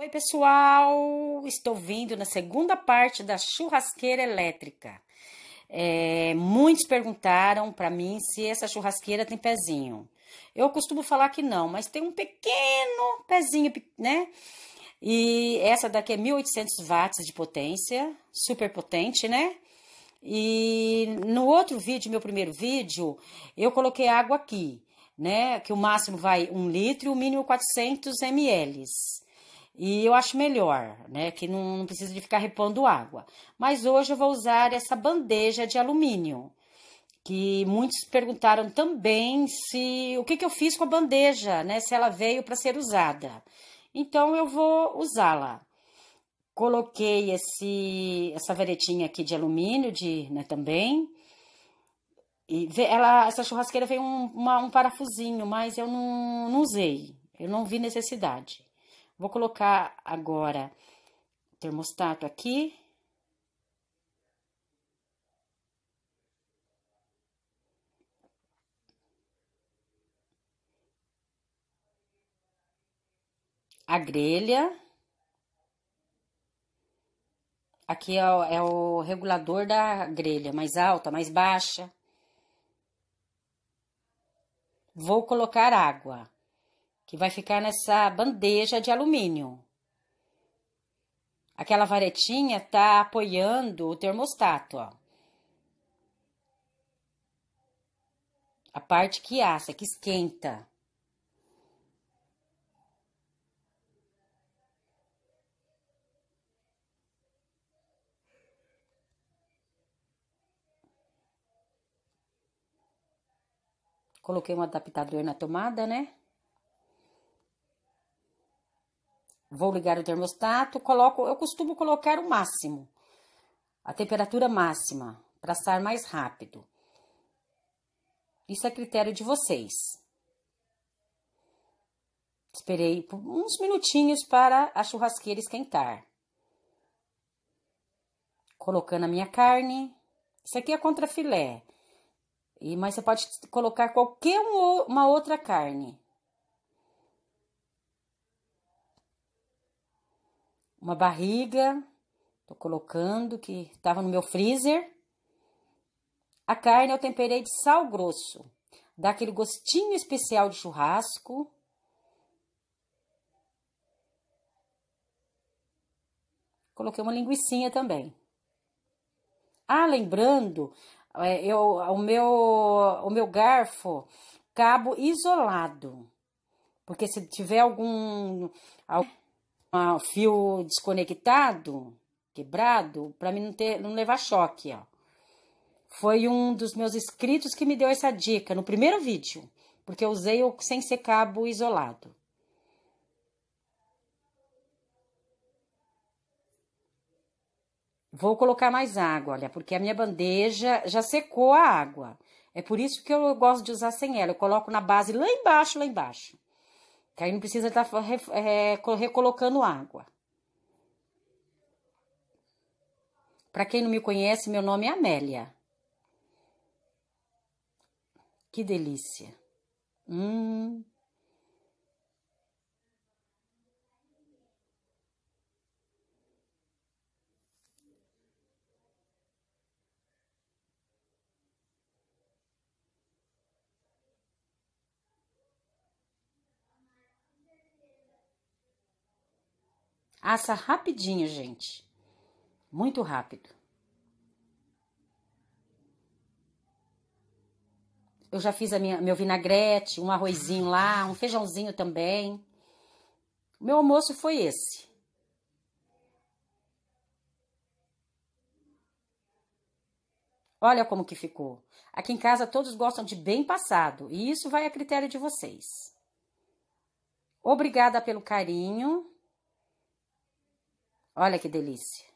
Oi, pessoal! Estou vindo na segunda parte da churrasqueira elétrica. É, muitos perguntaram para mim se essa churrasqueira tem pezinho. Eu costumo falar que não, mas tem um pequeno pezinho, né? E essa daqui é 1800 watts de potência, super potente, né? E no outro vídeo, meu primeiro vídeo, eu coloquei água aqui, né? Que o máximo vai 1 litro e o mínimo 400 ml. E eu acho melhor, né? Que não, não precisa de ficar repondo água. Mas hoje eu vou usar essa bandeja de alumínio. Que muitos perguntaram também se o que, que eu fiz com a bandeja, né? Se ela veio para ser usada. Então eu vou usá-la. Coloquei esse, essa varetinha aqui de alumínio de, né, também. E ela, essa churrasqueira veio um, uma, um parafusinho, mas eu não, não usei. Eu não vi necessidade. Vou colocar agora o termostato aqui. A grelha. Aqui é o, é o regulador da grelha, mais alta, mais baixa. Vou colocar água que vai ficar nessa bandeja de alumínio. Aquela varetinha está apoiando o termostato, ó. A parte que assa, que esquenta. Coloquei um adaptador na tomada, né? Vou ligar o termostato, coloco, eu costumo colocar o máximo, a temperatura máxima, para assar mais rápido. Isso é critério de vocês. Esperei uns minutinhos para a churrasqueira esquentar. Colocando a minha carne. Isso aqui é contrafilé. E mas você pode colocar qualquer uma outra carne. uma barriga, tô colocando que estava no meu freezer. A carne eu temperei de sal grosso, dá aquele gostinho especial de churrasco. Coloquei uma linguiçinha também. Ah, lembrando, é, eu, o, meu, o meu garfo, cabo isolado. Porque se tiver algum, algum um ah, fio desconectado, quebrado, para mim não, ter, não levar choque, ó. Foi um dos meus inscritos que me deu essa dica no primeiro vídeo, porque eu usei o sem ser cabo isolado. Vou colocar mais água, olha, porque a minha bandeja já secou a água. É por isso que eu gosto de usar sem ela. Eu coloco na base lá embaixo, lá embaixo. Que aí não precisa tá estar é, recolocando água. Para quem não me conhece, meu nome é Amélia. Que delícia. Hum. Assa rapidinho, gente. Muito rápido. Eu já fiz a minha, meu vinagrete, um arrozinho lá, um feijãozinho também. O meu almoço foi esse. Olha como que ficou. Aqui em casa todos gostam de bem passado, e isso vai a critério de vocês. Obrigada pelo carinho. Olha que delícia!